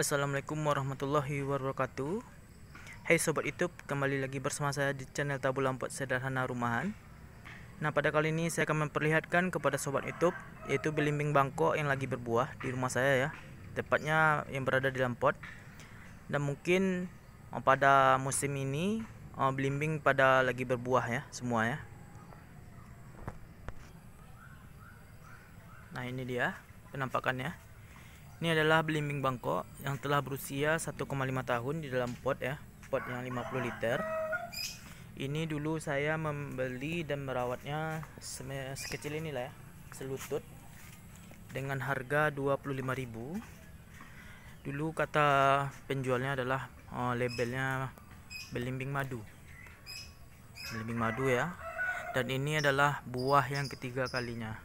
Assalamualaikum warahmatullahi wabarakatuh Hai hey Sobat Youtube, kembali lagi bersama saya di channel Tabu Lampot Sederhana Rumahan Nah pada kali ini saya akan memperlihatkan kepada Sobat Youtube Yaitu belimbing bangkok yang lagi berbuah di rumah saya ya Tepatnya yang berada di Lampot Dan mungkin eh, pada musim ini eh, belimbing pada lagi berbuah ya semua ya Nah ini dia penampakannya ini adalah belimbing Bangkok yang telah berusia 1,5 tahun di dalam pot ya, pot yang 50 liter. Ini dulu saya membeli dan merawatnya sekecil inilah ya, selutut dengan harga 25.000. Dulu kata penjualnya adalah oh, labelnya belimbing madu. Belimbing madu ya. Dan ini adalah buah yang ketiga kalinya.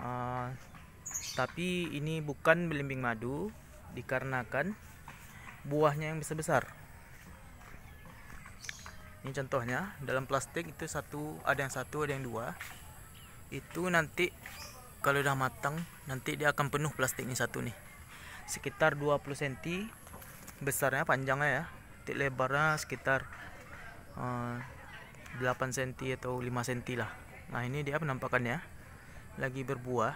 Eh, tapi ini bukan belimbing madu dikarenakan buahnya yang besar-besar ini contohnya dalam plastik itu satu ada yang satu ada yang dua itu nanti kalau udah matang nanti dia akan penuh plastiknya satu nih sekitar 20 cm besarnya panjangnya ya titik lebarnya sekitar uh, 8 cm atau 5 cm lah nah ini dia penampakannya lagi berbuah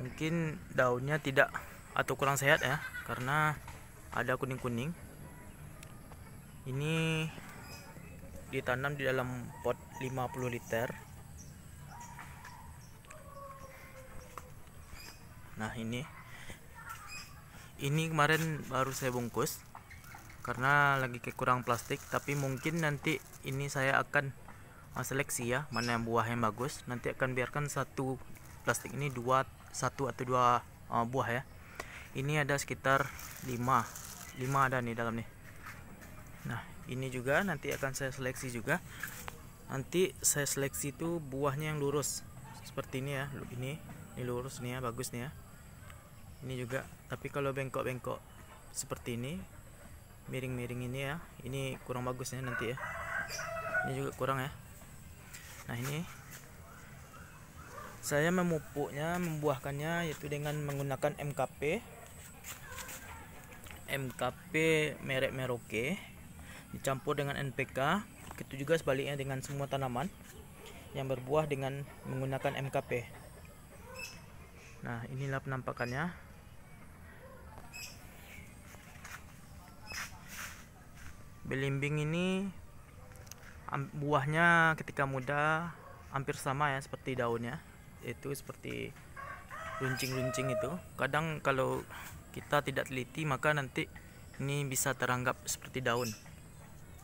mungkin daunnya tidak atau kurang sehat ya karena ada kuning-kuning ini ditanam di dalam pot 50 liter nah ini ini kemarin baru saya bungkus karena lagi kekurang plastik tapi mungkin nanti ini saya akan seleksi ya mana yang buah yang bagus nanti akan biarkan satu plastik ini dua satu atau dua uh, buah ya ini ada sekitar lima lima ada nih dalam nih nah ini juga nanti akan saya seleksi juga nanti saya seleksi itu buahnya yang lurus seperti ini ya ini ini lurus nih ya bagus nih ya ini juga tapi kalau bengkok-bengkok seperti ini miring-miring ini ya ini kurang bagusnya nanti ya ini juga kurang ya nah ini saya memupuknya membuahkannya yaitu dengan menggunakan MKP MKP merek Meroke, dicampur dengan NPK begitu juga sebaliknya dengan semua tanaman yang berbuah dengan menggunakan MKP nah inilah penampakannya belimbing ini buahnya ketika muda hampir sama ya seperti daunnya itu seperti runcing-runcing itu kadang kalau kita tidak teliti maka nanti ini bisa teranggap seperti daun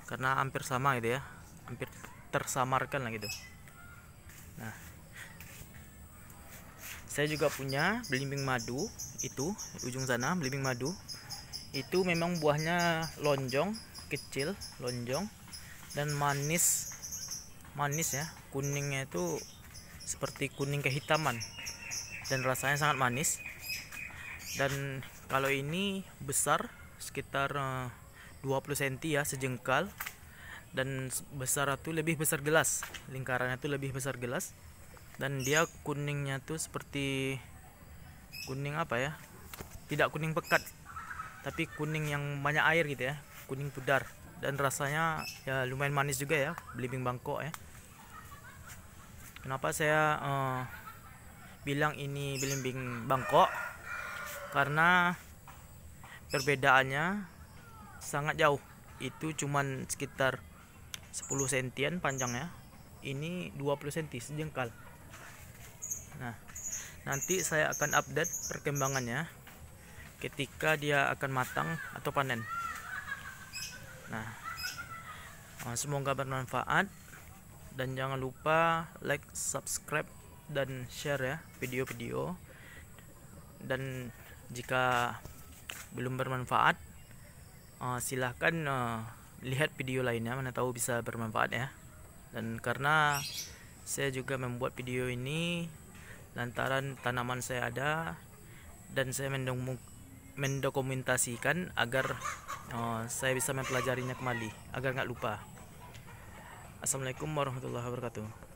karena hampir sama gitu ya hampir tersamarkan lah gitu nah saya juga punya belimbing madu itu ujung sana belimbing madu itu memang buahnya lonjong kecil lonjong dan manis manis ya kuningnya itu seperti kuning kehitaman dan rasanya sangat manis dan kalau ini besar sekitar 20 eh, cm ya sejengkal dan besar itu lebih besar gelas lingkarannya itu lebih besar gelas dan dia kuningnya tuh seperti kuning apa ya tidak kuning pekat tapi kuning yang banyak air gitu ya kuning pudar dan rasanya ya lumayan manis juga ya belimbing Bangkok ya kenapa saya uh, bilang ini belimbing Bangkok karena perbedaannya sangat jauh itu cuman sekitar 10 sentian panjangnya ini 20 cm sejengkal nah nanti saya akan update perkembangannya ketika dia akan matang atau panen nah uh, semoga bermanfaat dan jangan lupa like subscribe dan share ya video-video dan jika belum bermanfaat uh, silahkan uh, lihat video lainnya mana tahu bisa bermanfaat ya dan karena saya juga membuat video ini lantaran tanaman saya ada dan saya mendongeng mendokumentasikan agar uh, saya bisa mempelajarinya kembali agar nggak lupa Assalamualaikum warahmatullahi wabarakatuh